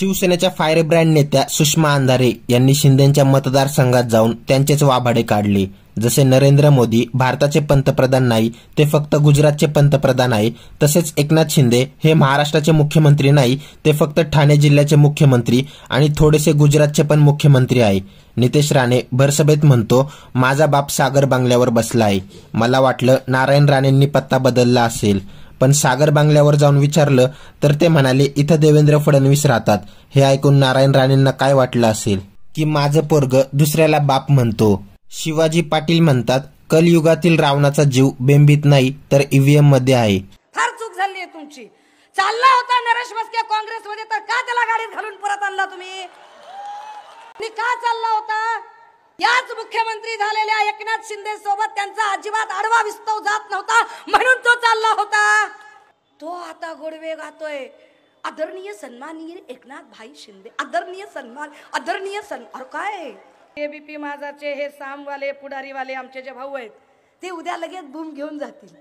शिवसेनेच्या फायरब्रँड नेत्या सुषमा अंधारे यांनी शिंदेच्या मतदारसंघात जाऊन त्यांचेच वाभाडे काढले जसे नरेंद्र मोदी भारताचे पंतप्रधान नाही ते फक्त गुजरातचे पंतप्रधान आहे तसेच एकनाथ शिंदे हे महाराष्ट्राचे मुख्यमंत्री नाही ते फक्त ठाणे जिल्ह्याचे मुख्यमंत्री आणि थोडेसे गुजरातचे पण मुख्यमंत्री आहे नितेश राणे भरसभेत म्हणतो माझा बाप सागर बांगल्यावर बसला आहे मला वाटलं नारायण राणेंनी पत्ता बदलला असेल पण सागर बांगल्यावर जाऊन विचारलं तर ते म्हणाले इथं देवेंद्र फडणवीस राहतात हे ऐकून नारायण राणेंना काय वाटलं असेल की माझं पोरग दुसऱ्याला बाप म्हणतो शिवाजी पाटील म्हणतात कलयुगातील रावणाचा जीव बेंबीत नाही तर ईव्हीएम e मध्ये आहे फार चूक झाली तुमची चालला होता नरेश काँग्रेस मध्ये तर का त्याला गाडीत घालून परत आणला तुम्ही का चालला होता याच मुख्यमंत्री झालेल्या एकनाथ शिंदे सोबत त्यांचा अजिबात आडवा विस्तव जात नव्हता म्हणून तो चालला होता तो आता गोडवे गातोय आदरणीय सन्माननीय एकनाथ भाई शिंदे आदरणीय सन्मान आदरणीय सन्मान काय एबीपी माझाचे हे सामवाले पुढारीवाले आमचे जे भाऊ आहेत ते उद्या लगेच बूम घेऊन जातील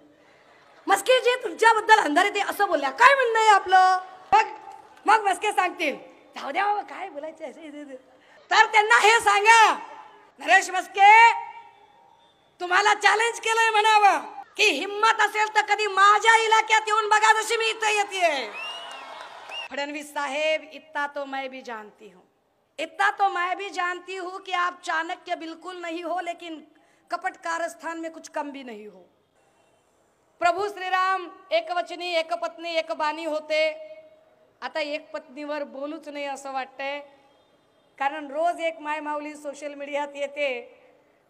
मस्के जे तुमच्याबद्दल अंधारे ते असं बोलल्या काय म्हणणं आहे आपलं मग मग मस्के सांगतील जाऊ द्या काय बोलायचं तर त्यांना हे सांगा नरेश बसके तुम्हाला चॅलेंज केलंय म्हणावं की हिंमत असेल तर कधी माझ्या इलाक्यात येऊन बघा जशी मी इथं येते फडणवीस साहेब इतता तो मैं भी जानती हूँ इतना तो मैं भी जानती हूँ की आप चाणक्य बिल्कुल नहीं हो लेकिन कपट कारस्थान में कुछ कम भी नहीं हो प्रभू श्रीराम एक एकपत्नी एक बानी होते आता एक पत्नीवर बोलूच नाही असं वाटतंय कारण रोज एक मायमाऊली सोशल मीडियात येते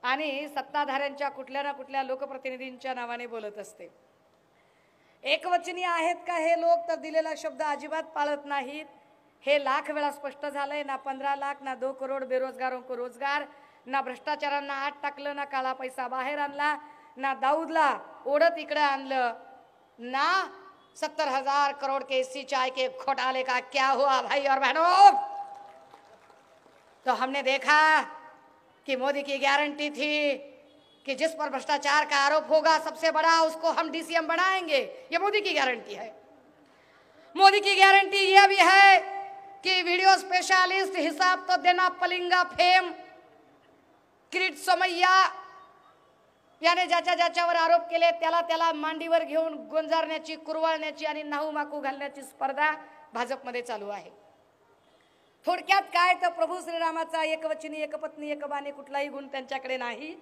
आणि सत्ताधाऱ्यांच्या कुठल्या ना कुठल्या लोकप्रतिनिधींच्या नावाने बोलत असते एकवचनीय आहेत का हे लोक तर दिलेला शब्द अजिबात पाळत नाहीत हे लाख वेळा स्पष्ट झालंय ना पंधरा लाख ना दो करोड बेरोजगार रोजगार ना भ्रष्टाचारांना हात टाकलं ना काळा पैसा बाहेर आणला ना दाऊदला ओढत इकडं आणलं ना सत्तर हजार करोड के सिंचाई के खोटाले का क्या हुआ भाई और बहनों तो हमने देखा कि मोदी की गारंटी थी कि जिस पर भ्रष्टाचार का आरोप होगा सबसे बड़ा उसको हम डीसीएम बनाएंगे ये मोदी की गारंटी है मोदी की गारंटी यह भी है कि वीडियो स्पेशलिस्ट हिसाब तो देना पलिंगा फेम क्रीट सोमय्या याने जाचा ज्याच्यावर आरोप केले त्याला त्याला मांडीवर घेऊन गोंजारण्याची कुरवाळण्याची आणि नाहू माकू घालण्याची स्पर्धा भाजपमध्ये चालू आहे थोडक्यात काय तर प्रभू श्रीरामाचा एकवचनी एकपत्नी एकबाने कुठलाही गुण त्यांच्याकडे नाही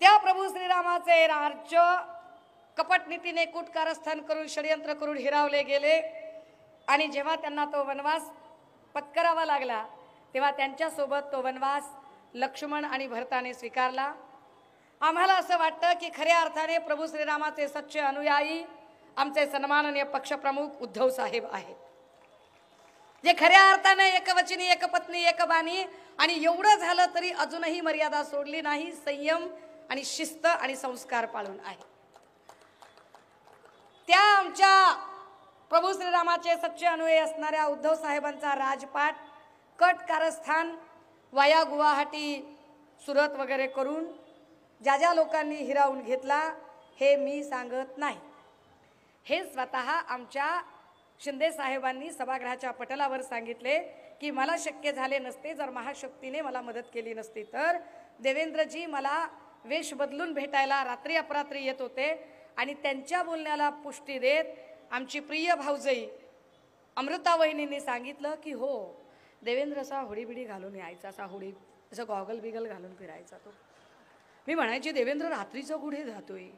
त्या प्रभू श्रीरामाचे राज्य कपटनीतीने कूटकारस्थान करून षडयंत्र करून हिरावले गेले आणि जेव्हा त्यांना तो वनवास पत्करावा लागला तेव्हा त्यांच्यासोबत तो वनवास लक्ष्मण आणि भरताने स्वीकारला आम्हाला असं वाटतं की खऱ्या अर्थाने प्रभू श्रीरामाचे सच्चे अनुयायी आमचे सन्माननीय पक्षप्रमुख उद्धव साहेब आहेत जे खऱ्या अर्थानं एकवचनी एक बानी आणि एवढं झालं तरी अजूनही मर्यादा सोडली नाही संयम आणि शिस्त आणि संस्कार पाळून आहे त्या आमच्या प्रभू श्रीरामाचे सच्चे अनुये असणाऱ्या उद्धव साहेबांचा राजपाठ कट कारस्थान वाया गुवाहाटी सुरत वगैरे करून ज्या ज्या लोकांनी हिरावून घेतला हे मी सांगत नाही हे स्वतः आमच्या शिंदे साहेबांनी सभागृहाच्या पटलावर सांगितले की मला शक्य झाले नसते जर महाशक्तीने मला मदत केली नसती तर देवेंद्रजी मला वेश बदलून भेटायला रात्री अपरात्री येत होते आणि त्यांच्या बोलण्याला पुष्टी देत आमची प्रिय भाऊजई अमृता वहिनींनी सांगितलं की हो देवेंद्र असा होडीबिडी घालून यायचा असा होडी असं गॉगल बिगल घालून फिरायचा तो मी म्हणायची देवेंद्र रात्रीचं गुढे जातोय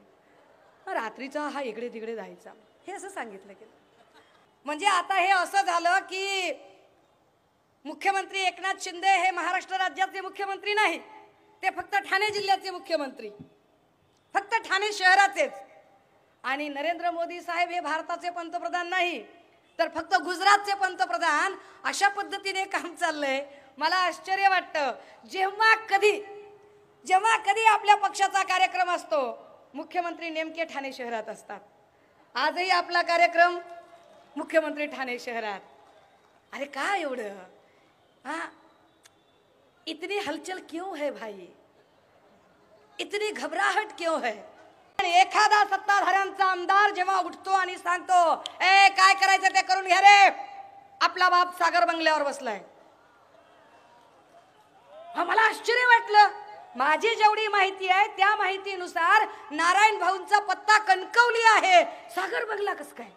रात्रीचा हा इकडे तिकडे जायचा हे असं सांगितलं गेलं म्हणजे आता हे असं झालं की मुख्यमंत्री एकनाथ शिंदे हे महाराष्ट्र राज्याचे मुख्यमंत्री नाही ते फक्त ठाणे जिल्ह्याचे मुख्यमंत्री फक्त ठाणे शहराचेच आणि नरेंद्र मोदी साहेब हे भारताचे पंतप्रधान नाही तर फक्त गुजरातचे पंतप्रधान अशा पद्धतीने काम चाललंय मला आश्चर्य वाटतं जेव्हा कधी जेव्हा कधी आपल्या पक्षाचा कार्यक्रम असतो मुख्यमंत्री नेमके ठाणे शहरात असतात आजही आपला कार्यक्रम मुख्यमंत्री ठाणे शहरात अरे का एवढं हा इतनी हलचल क्यों है भाई इतनी घबराहट क्यों है एखादा सत्ताधाऱ्यांचा आमदार जेव्हा उठतो आणि सांगतो ए काय करायचं ते करून घ्या रे आपला बाप सागर बंगल्यावर बसलाय मला आश्चर्य वाटलं माझी जेवढी माहिती आहे त्या माहितीनुसार नारायण भाऊंचा पत्ता कणकवली आहे सागर बंगला कस काय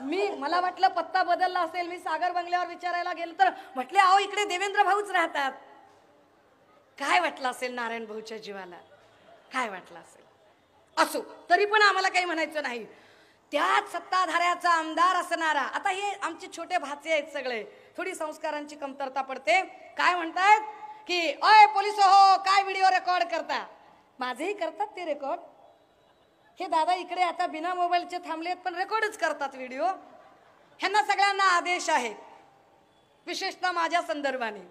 मी मला वाटलं पत्ता बदलला असेल मी सागर बंगल्यावर विचारायला गेलो तर म्हटले आहो इकडे देवेंद्र भाऊच राहतात काय वाटलं असेल नारायण भाऊच्या जीवाला काय वाटलं असेल असो तरी पण आम्हाला काही म्हणायचं नाही त्याच सत्ताधाऱ्याचा आमदार असणारा आता हे आमचे छोटे भाचे आहेत सगळे थोडी संस्कारांची कमतरता पडते काय म्हणतात की अय पोलिस हो काय व्हिडिओ रेकॉर्ड करता माझेही करतात ते रेकॉर्ड हे दादा इकडे आता बिना मोबाईलचे थांबलेत पण रेकॉर्डच करतात व्हिडिओ ह्यांना सगळ्यांना आदेश आहे विशेषतः माझ्या संदर्भाने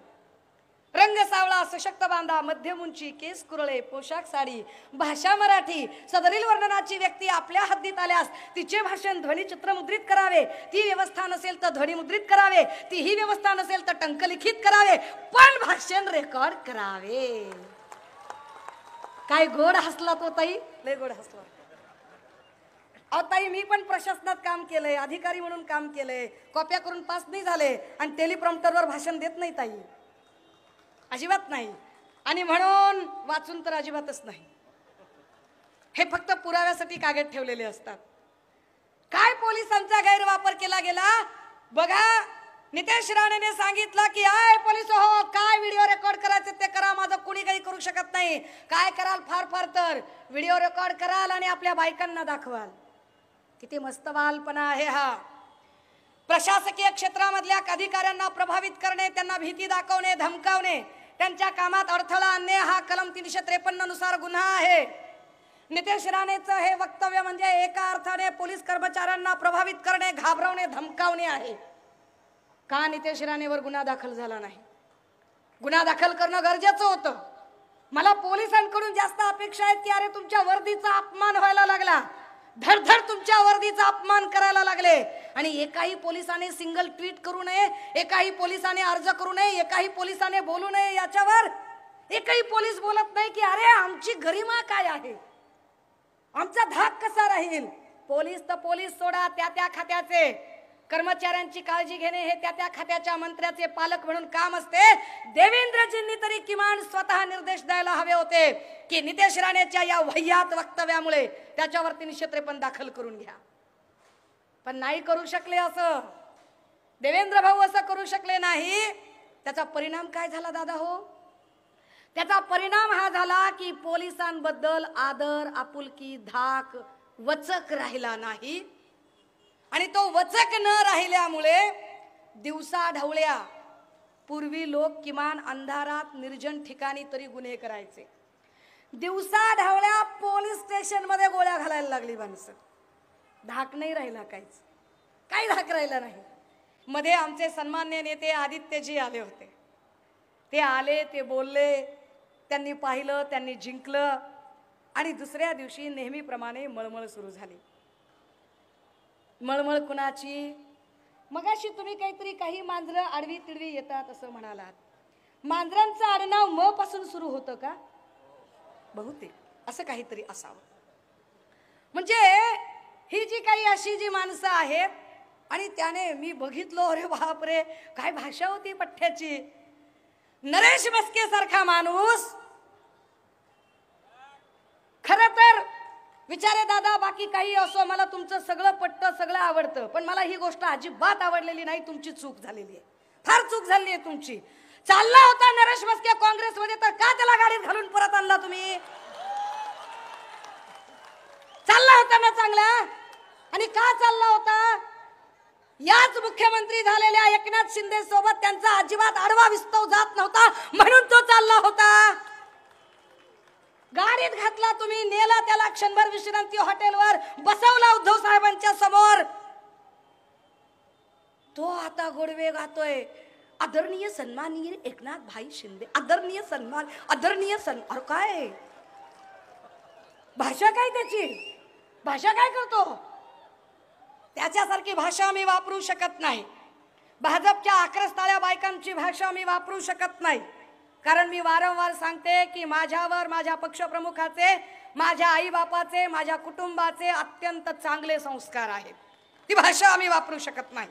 रंग सावळा सशक्त बांधा मध्यम उंची केस कुरळे पोशाख साडी भाषा मराठी सदरील वर्णनाची व्यक्ती आपल्या हद्दीत आल्यास तिचे भाषण ध्वनी मुद्रित करावे ती व्यवस्था नसेल तर ध्वनी मुद्रित करावे ती ही व्यवस्था नसेल तर टंकलिखित करावे पण भाषण रेकॉर्ड करावे काय गोड हसला तो हो ताई लय गोड हसला अहो मी पण प्रशासनात काम केलंय अधिकारी म्हणून काम केलंय कॉप्या करून पास नाही झाले आणि टेलिप्रॉम्प्टरवर भाषण देत नाही ताई अजिबात नाही आणि म्हणून वाचून तर अजिबातच नाही हे फक्त पुराव्यासाठी कागद ठेवलेले असतात काय पोलिसांचा गैरवापर केला गेला बघा नितेश राणेने सांगितलं की आय पोलीस हो काय व्हिडिओ रेकॉर्ड करायचे ते करा माझं कुणी काही करू शकत नाही काय कराल फार फार तर व्हिडिओ रेकॉर्ड कराल आणि आपल्या बायकांना दाखवाल किती मस्त बालपणा आहे हा प्रशासकीय क्षेत्रामधल्या अधिकाऱ्यांना प्रभावित करणे त्यांना भीती दाखवणे धमकावणे त्यांच्या कामात अडथळा आणणे हा कलम तीनशे त्रेपन्न नुसार गुन्हा आहे नितेश राणेचं हे वक्तव्य म्हणजे एका अर्थाने पोलीस कर्मचाऱ्यांना प्रभावित करणे घाबरवणे धमकावणे आहे का नितेश राणेवर गुन्हा दाखल झाला नाही गुन्हा दाखल करणं गरजेचं होतं मला पोलिसांकडून जास्त अपेक्षा आहेत की अरे तुमच्या वर्दीचा अपमान व्हायला लागला धडधड तुमच्या वर्दीचा अपमान करायला लागले आणि एकाही पोलिसाने सिंगल ट्विट करू नये एकाही पोलिसाने अर्ज करू नये एकाही पोलिसाने बोलू नये याच्यावर एकही पोलीस बोलत नाही की अरे आमची गरिमा काय आहे आमचा धाक कसा राहील पोलीस तर पोलीस सोडा त्या त्या खात्याचे कर्मचाऱ्यांची काळजी घेणे हे त्या त्या खात्याच्या मंत्र्याचे पालक म्हणून काम असते देवेंद्रजींनी तरी किमान स्वतः निर्देश द्यायला हवे होते की नितेश राणेच्या या वह्यात वक्तव्यामुळे त्याच्यावरती पण दाखल करून घ्या पण नाही करू शकले असं देवेंद्र भाऊ असं करू शकले नाही त्याचा परिणाम काय झाला दादा हो त्याचा परिणाम हा झाला की पोलिसांबद्दल आदर आपुलकी धाक वचक राहिला नाही आणि तो वचक न राहिल्यामुळे दिवसा ढवळ्या पूर्वी लोक किमान अंधारात निर्जन ठिकाणी तरी गुन्हे करायचे दिवसा ढवळ्या पोलीस स्टेशनमध्ये गोळ्या घालायला लागली माणसं धाक नाही राहिला काहीच काही धाक राहिला नाही मध्ये आमचे सन्मान्य नेते आदित्यजी आले होते ते आले ते बोलले त्यांनी पाहिलं त्यांनी जिंकलं आणि दुसऱ्या दिवशी नेहमीप्रमाणे मळमळ सुरू झाली मळमळ कुणाची मगाशी तुम्ही काहीतरी काही मांजर आडवी तिडवी येतात असं म्हणालात मांजरांचं आडनाव म पासून सुरू होतं का बहुतेक असं काहीतरी असावं म्हणजे ही जी काही अशी जी माणसं आहेत आणि त्याने मी बघितलो अरे बापरे काय भाषा होती पठ्ठ्याची नरेश बसके सारखा माणूस खर तर विचारे दादा बाकी काही असो मला तुमचं सगळं पट्ट सगळं आवडतं पण मला ही गोष्ट अजिबात आवडलेली नाही तुमची चूक झालेली आहे फार चूक झाली आहे तुमची चालला होता नरेश मस्के काँग्रेसमध्ये तर का त्याला गाडीत घालून परत आणला तुम्ही चालला होता ना चांगला आणि का चालला होता याच मुख्यमंत्री झालेल्या एकनाथ शिंदे सोबत त्यांचा अजिबात आडवा विस्तव जात नव्हता म्हणून तो चालला होता गाडीत घातला तुम्ही नेला त्याला क्षणभर विश्रांती हॉटेलवर बसवला उद्धव साहेबांच्या समोर तो आता गोडवे गातोय आदरणीय सन्माननीय एकनाथ भाई शिंदे आदरणीय सन्मान आदरणीय सन्मान काय भाषा काय त्याची भाषा काय करतो त्याच्यासारखी भाषा मी वापरू शकत नाही भाजपच्या आक्रस्ताळ्या बायकांची भाषा मी वापरू शकत नाही कारण मी वारंवार सांगते की माझ्यावर माझ्या पक्षप्रमुखाचे माझ्या आई बापाचे माझ्या कुटुंबाचे अत्यंत चांगले संस्कार आहेत ती भाषा आम्ही वापरू शकत नाही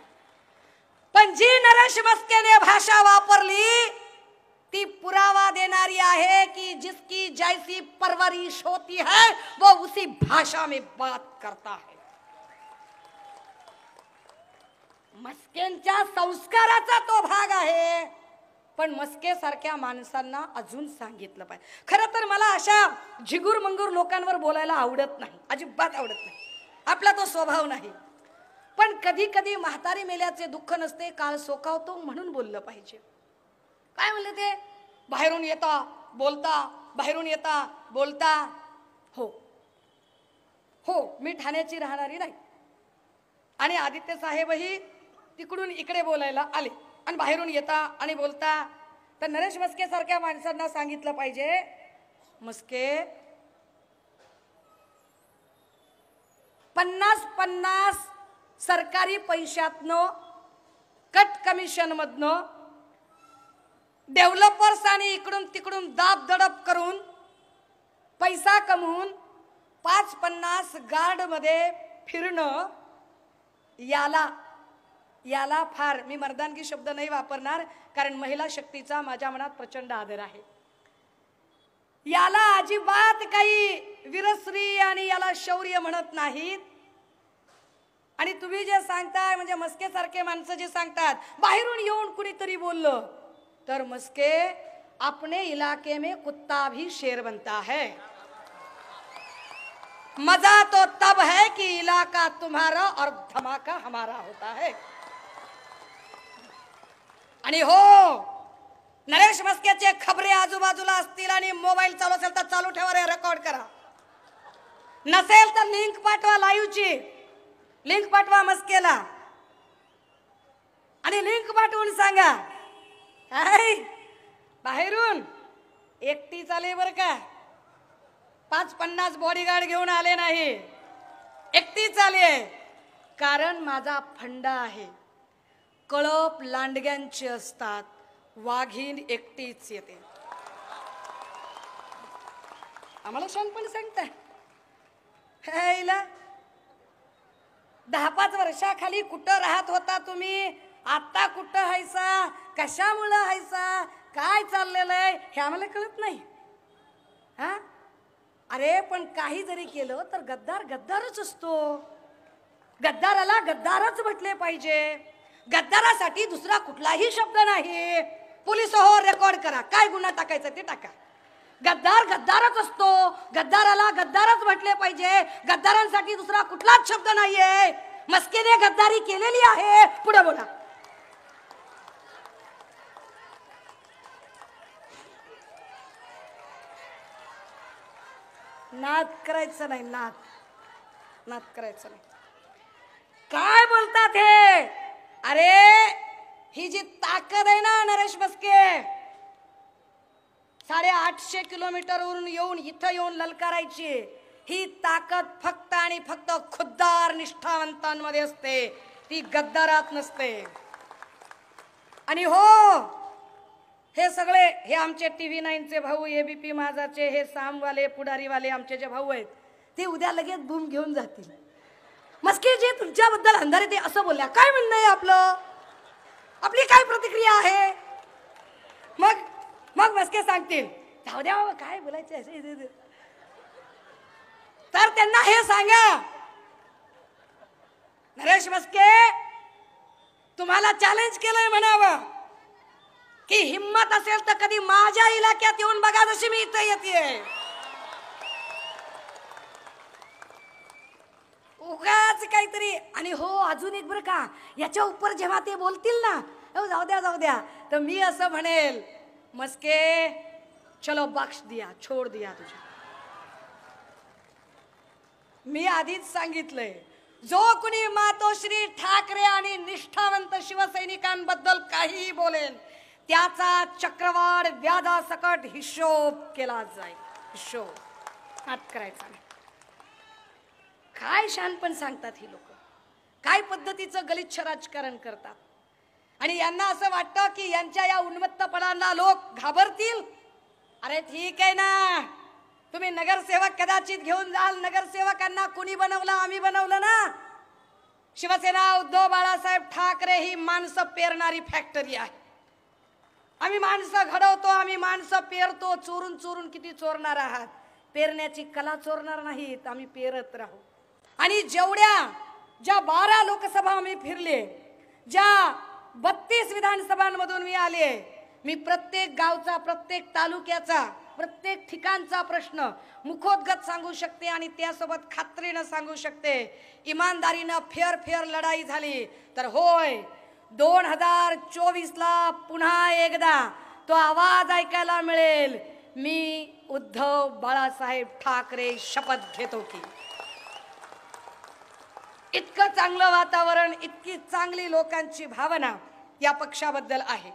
पण जी नरेश मस्केने भाषा वापरली ती पुरावा देणारी आहे की जिसकी जैसी परवरिश होती है वो उसी भाषा में बात करता है मस्केंच्या संस्काराचा तो भाग आहे पण मस्केसारख्या माणसांना अजून सांगितलं पाहिजे खरं तर मला अशा झिगूर मंगूर लोकांवर बोलायला आवडत नाही अजिबात आवडत नाही आपला तो स्वभाव नाही पण कधी कधी म्हातारी मेल्याचे दुःख नसते काळ सोकावतो म्हणून बोललं पाहिजे काय म्हणले ते बाहेरून येता बोलता बाहेरून येता बोलता हो हो मी ठाण्याची राहणारी नाही आणि आदित्य साहेबही तिकडून इकडे बोलायला आले आणि बाहेरून येता आणि बोलता तर नरेश सारख्या माणसांना सांगितलं पाहिजे मस्के पन्नास पन्नास सरकारी पैशातनं कट कमिशनमधनं डेव्हलपर्स आणि इकडून तिकडून दाब दडप करून पैसा कमवून पाच पन्नास गार्डमध्ये फिरणं याला याला फार मी मर्दानगी शब्द नाही वापरणार कारण महिला शक्तीचा माझ्या मनात प्रचंड आदर आहे याला अजिबात काही वीरश्री आणि याला शौर्य म्हणत नाहीत आणि तुम्ही जे सांगताय म्हणजे मस्केसारखे माणसं जे सांगतात बाहेरून येऊन कुणीतरी बोललं तर मस्के अपने इलाके में कुत्ता भी शेर बनता है मजा तो तब है कि इलाका तुम्हारा और धमाका हमारा होता है आणि हो नरेश मस्क्याचे खबरे आजूबाजूला असतील आणि मोबाईल चालू असेल तर चालू ठेवा रे रेकॉर्ड करा नसेल तर लिंक पाठवा लाईव्हची लिंक पाठवा मस्केला आणि लिंक पाठवून सांगा काय बाहेरून एकटी चाले बर का पाच पन्नास बॉडीगार्ड घेऊन आले नाही एकटी चाले कारण माझा फंडा आहे कळप लांडग्यांचे असतात वाघीण एकटीच येते आम्हाला शहाणपणे सांगताय ह्याला दहा पाच वर्षाखाली कुठं राहत होता तुम्ही आता कुठं हायसा कशामुळं हायसा काय चाललेलं आहे हे आम्हाला कळत नाही हा अरे पण काही जरी केलं तर गद्दार गद्दारच असतो गद्दाराला गद्दारच म्हटले पाहिजे गद्दारासाठी दुसरा कुठलाही शब्द नाही पोलिस हो रेकॉर्ड करा काय गुन्हा टाकायचा ते टाका गद्दार गद्दारच असतो गद्दाराला गद्दारच म्हटले पाहिजे गद्दारांसाठी दुसरा कुठलाच शब्द नाहीये मस्केने गद्दारी केलेली आहे पुढे बोला नाद करायचं नाही नाद नाद करायचं नाही काय बोलतात हे अरे ही जी ताकद आहे ना नरेश बसके साडे आठशे किलोमीटर वरून येऊन इथं येऊन ललकारायची ही ताकद फक्त आणि फक्त खुद्दार निष्ठावंतांमध्ये असते ती गद्दारात नसते आणि हो हे सगळे हे आमचे टी व्ही नाईनचे भाऊ बी पी माझाचे हे सामवाले पुढारीवाले आमचे जे भाऊ आहेत ते उद्या लगेच बूम घेऊन जातील मस्के जे तुमच्याबद्दल अंधारे ते असं बोलल्या काय म्हणणं आहे आपलं आपली काय प्रतिक्रिया आहे मग मग मस्के सांगतील जाऊ द्या बाबा काय बोलायचं तर त्यांना हे सांगा नरेश मस्के तुम्हाला चॅलेंज केलंय म्हणावं की हिम्मत असेल तर कधी माझ्या इलाक्यात येऊन बघा जशी मी इथं येते उगाच काहीतरी आणि हो अजून एक बरं का याच्या उपर जेव्हा ते बोलतील ना हो जाऊ द्या जाऊ द्या तर मी असं म्हणेल मस्के चलो बक्ष दिया छोड दिया तुझ्या मी आधीच सांगितलंय जो कुणी मातोश्री ठाकरे आणि निष्ठावंत शिवसैनिकांबद्दल काहीही बोलेल त्याचा चक्रवाढ व्याधासकट हिशोब केला जाईल हिशोब हात करायचा नाही काय शानपण सांगतात ही लोक काय पद्धतीचं गलिच्छ राजकारण करतात आणि यांना असं वाटतं की यांच्या या उन्मत्तपणाला लोक घाबरतील अरे ठीक आहे ना तुम्ही नगरसेवक कदाचित घेऊन जाल नगरसेवकांना कुणी बनवलं आम्ही बनवलं ना शिवसेना उद्धव बाळासाहेब ठाकरे ही माणसं पेरणारी फॅक्टरी आहे आम्ही माणसं घडवतो आम्ही माणसं पेरतो चोरून चोरून किती चोरणार आहात पेरण्याची कला चोरणार नाहीत आम्ही पेरत राहू आणि जेवढ्या ज्या बारा लोकसभा मी फिरले ज्या बत्तीस विधानसभांमधून मी आले मी प्रत्येक गावचा प्रत्येक तालुक्याचा प्रत्येक ठिकाणचा प्रश्न मुखोद्गत सांगू शकते आणि त्यासोबत खात्रीनं सांगू शकते इमानदारीनं फेअर फेअर लढाई झाली तर होय दोन हजार चोवीसला पुन्हा एकदा तो आवाज ऐकायला मिळेल मी उद्धव बाळासाहेब ठाकरे शपथ घेतो की इतकं चांगलं वातावरण इतकी चांगली लोकांची भावना या पक्षाबद्दल आहे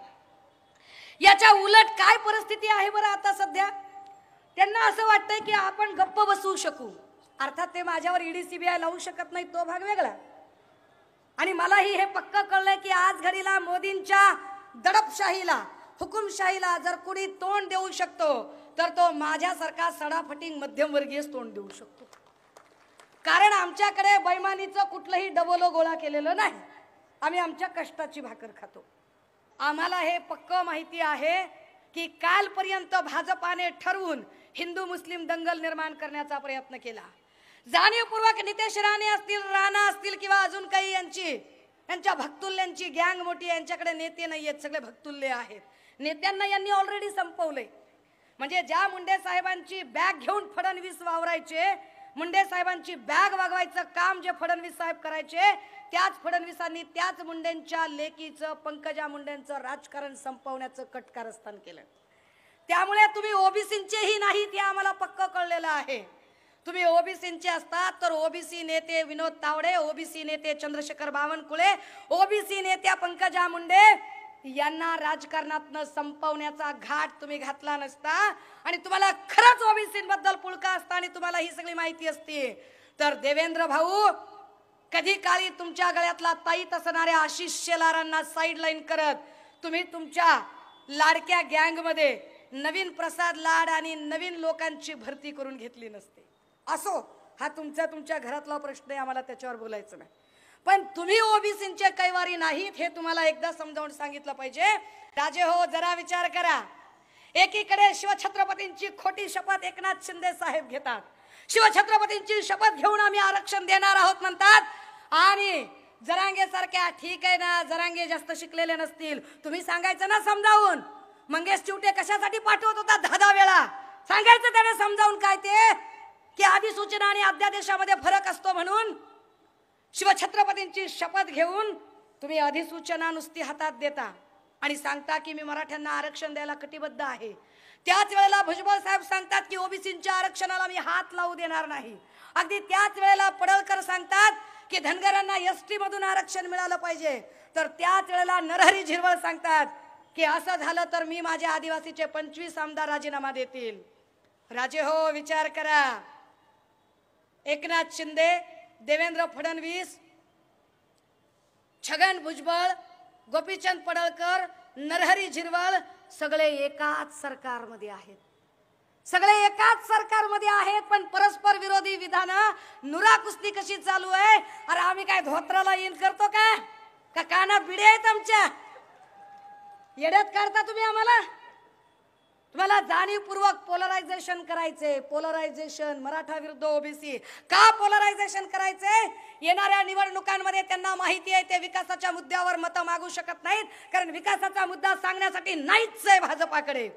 याच्या उलट काय परिस्थिती आहे बरं आता सध्या त्यांना असं वाटतंय की आपण गप्प बसवू शकू अर्थात ते माझ्यावर ईडी e सीबीआय लावू शकत नाही तो भाग वेगळा आणि मलाही हे पक्क कळलंय की आज घरीला मोदींच्या दडपशाहीला हुकुमशाहीला जर कुणी तोंड देऊ शकतो तर तो माझ्यासारखा सडाफटिंग मध्यमवर्गीयच तोंड देऊ शकतो कारण आमच्याकडे बैमानीचं कुठलंही डबलो गोळा केलेलं नाही आम्ही आमच्या कष्टाची भाकर खातो आम्हाला हे पक्क माहिती आहे की कालपर्यंत भाजपाने ठरवून हिंदू मुस्लिम दंगल निर्माण करण्याचा प्रयत्न केला जाणीवपूर्वक नितेश राणे असतील राणा असतील किंवा अजून काही यांची यांच्या भक्तुल्यांची गँग मोठी यांच्याकडे नेते नाही आहेत सगळे भक्तुल्य आहेत नेत्यांना यांनी ऑलरेडी संपवले म्हणजे ज्या मुंडे साहेबांची बॅग घेऊन फडणवीस वावरायचे मुंडे साहेबांची बॅग वागवायचं काम जे फडणवीस साहेब करायचे त्याच फडणवीसांनी त्याच मुंडेंच्या लेकीचं पंकजा मुंडेंचं राजकारण संपवण्याचं कटकारस्थान केलं त्यामुळे तुम्ही ओबीसींचेही नाही ते आम्हाला पक्क कळलेलं आहे तुम्ही ओबीसीचे असतात तर ओबीसी नेते विनोद तावडे ओबीसी नेते चंद्रशेखर बावनकुळे ओबीसी नेत्या पंकजा मुंडे यांना राजकारणातनं संपवण्याचा घाट तुम्ही घातला नसता आणि तुम्हाला खरंच बद्दल पुळका असता आणि तुम्हाला ही सगळी माहिती असते तर देवेंद्र भाऊ कधी काळी तुमच्या गळ्यातला ताईत असणाऱ्या आशिष शेलारांना साईड लाईन करत तुम्ही तुमच्या लाडक्या गँगमध्ये नवीन प्रसाद लाड आणि नवीन लोकांची भरती करून घेतली नसते असो हा तुमचा तुमच्या घरातला प्रश्न आहे आम्हाला त्याच्यावर बोलायचं नाही पण तुम्ही ओबीसीचे कैवारी नाहीत हे तुम्हाला एकदा समजावून सांगितलं पाहिजे राजे हो जरा विचार करा एकीकडे शिवछत्रपतींची खोटी शपथ एकनाथ शिंदे साहेब घेतात शिवछत्रपतींची शपथ घेऊन आम्ही आरक्षण देणार आहोत म्हणतात आणि जरांगे सारख्या ठीक आहे ना जरांगे जास्त शिकलेले नसतील तुम्ही सांगायचं ना समजावून मंगेश चिवटे कशासाठी पाठवत होता दहा दहा वेळा सांगायचं त्याने समजावून काय ते की अधिसूचना आणि अध्यादेशामध्ये फरक असतो म्हणून शिवछत्रपतींची शपथ घेऊन तुम्ही अधिसूचना नुसती हातात देता आणि सांगता की मी मराठ्यांना आरक्षण द्यायला कटिबद्ध आहे त्याच वेळेला भुजबळ साहेब सांगतात की ओबीसीच्या आरक्षणाला मी हात लावू देणार नाही अगदी त्याच वेळेला पडळकर सांगतात की धनगरांना एस टी मधून आरक्षण मिळालं पाहिजे तर त्याच वेळेला नरहरी झिरवळ सांगतात की असं झालं तर मी माझ्या आदिवासीचे पंचवीस आमदार राजीनामा देतील राजे हो विचार करा एकनाथ शिंदे देवेंद्र फडणवीस छगन भुजबळ गोपीचंद पडळकर नरहरी झिरवळ सगळे एकाच सरकारमध्ये आहेत सगळे एकाच सरकारमध्ये आहेत पण परस्पर विरोधी विधानं नुरा कुस्ती कशी चालू आहे अरे आम्ही काय धोत्राला इन करतो का काना बिडे आहेत आमच्या येड्यात काढता तुम्ही आम्हाला तुम्हाला जाणीवपूर्वक पोलरायझेशन करायचे पोलरायझेशन मराठा विरुद्ध ओबीसी का पोलरायझेशन करायचे येणाऱ्या निवडणुकांमध्ये त्यांना माहिती आहे ते विकासाच्या मुद्द्यावर मतं मागू शकत नाहीत कारण विकासाचा मुद्दा सांगण्यासाठी नाहीच आहे भाजपाकडे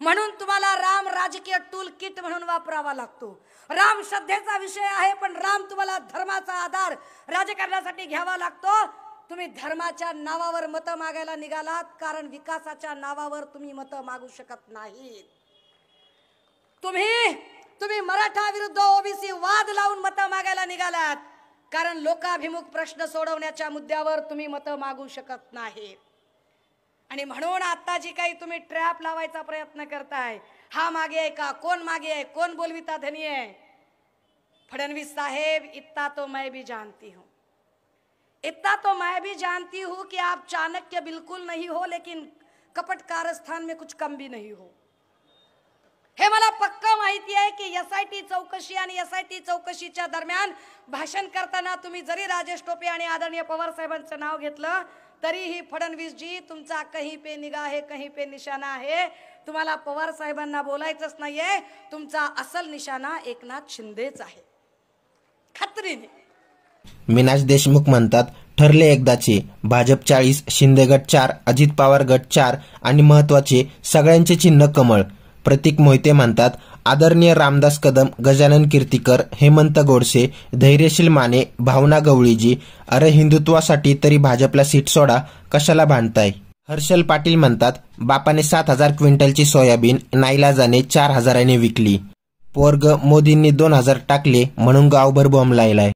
म्हणून तुम्हाला राम राजकीय टूल किट म्हणून वापरावा लागतो राम श्रद्धेचा विषय आहे पण राम तुम्हाला धर्माचा आधार राजकारणासाठी घ्यावा लागतो तुम्ही धर्माच्या नावावर मतं मागायला निघालात कारण विकासाच्या नावावर तुम्ही मतं मागू शकत नाहीत तुम्ही तुम्ही मराठा विरुद्ध ओबीसी वाद लावून मतं मागायला निघालात कारण लोकाभिमुख प्रश्न सोडवण्याच्या मुद्द्यावर तुम्ही मतं मागू शकत नाही आणि म्हणून आता जी काही तुम्ही ट्रॅप लावायचा प्रयत्न करताय हा मागे आहे का कोण मागे आहे कोण बोलविता धनी आहे फडणवीस साहेब इत्ता तो मैं भी जानती हूं इतना तो मैं भी जानती हूँ कि आप चाणक्य बिल्कुल नहीं हो लेकिन कपट कारस्थान में कुछ कम भी नहीं हो हे मला पक्का माहिती आहे की एस आय टी चौकशी आणि एस आय टी चौकशीच्या दरम्यान भाषण करताना तुम्ही जरी राजेश टोपे आणि आदरणीय पवार साहेबांचं नाव घेतलं तरीही जी तुमचा कहीं पे निगा आहे कहीं पे निशाणा आहे तुम्हाला पवार साहेबांना बोलायचंच नाहीये तुमचा असल निशाणा एकनाथ शिंदेच आहे खात्रीने मिनाश देशमुख म्हणतात ठरले एकदाचे भाजप चाळीस शिंदे गट चार अजित पवार गट चार आणि महत्वाचे सगळ्यांचे चिन्ह कमळ प्रतीक मोहिते म्हणतात आदरणीय रामदास कदम गजानन कीर्तीकर हेमंत गोडसे धैर्यशील माने भावना गवळीजी अरे हिंदुत्वासाठी तरी भाजपला सीट सोडा कशाला भांडताय हर्षल पाटील म्हणतात बापाने सात हजार क्विंटलची सोयाबीन नाईलाजाने चार हजाराने विकली पोरग मोदींनी दोन हजार टाकले म्हणून गावभर बॉम्ब लायलाय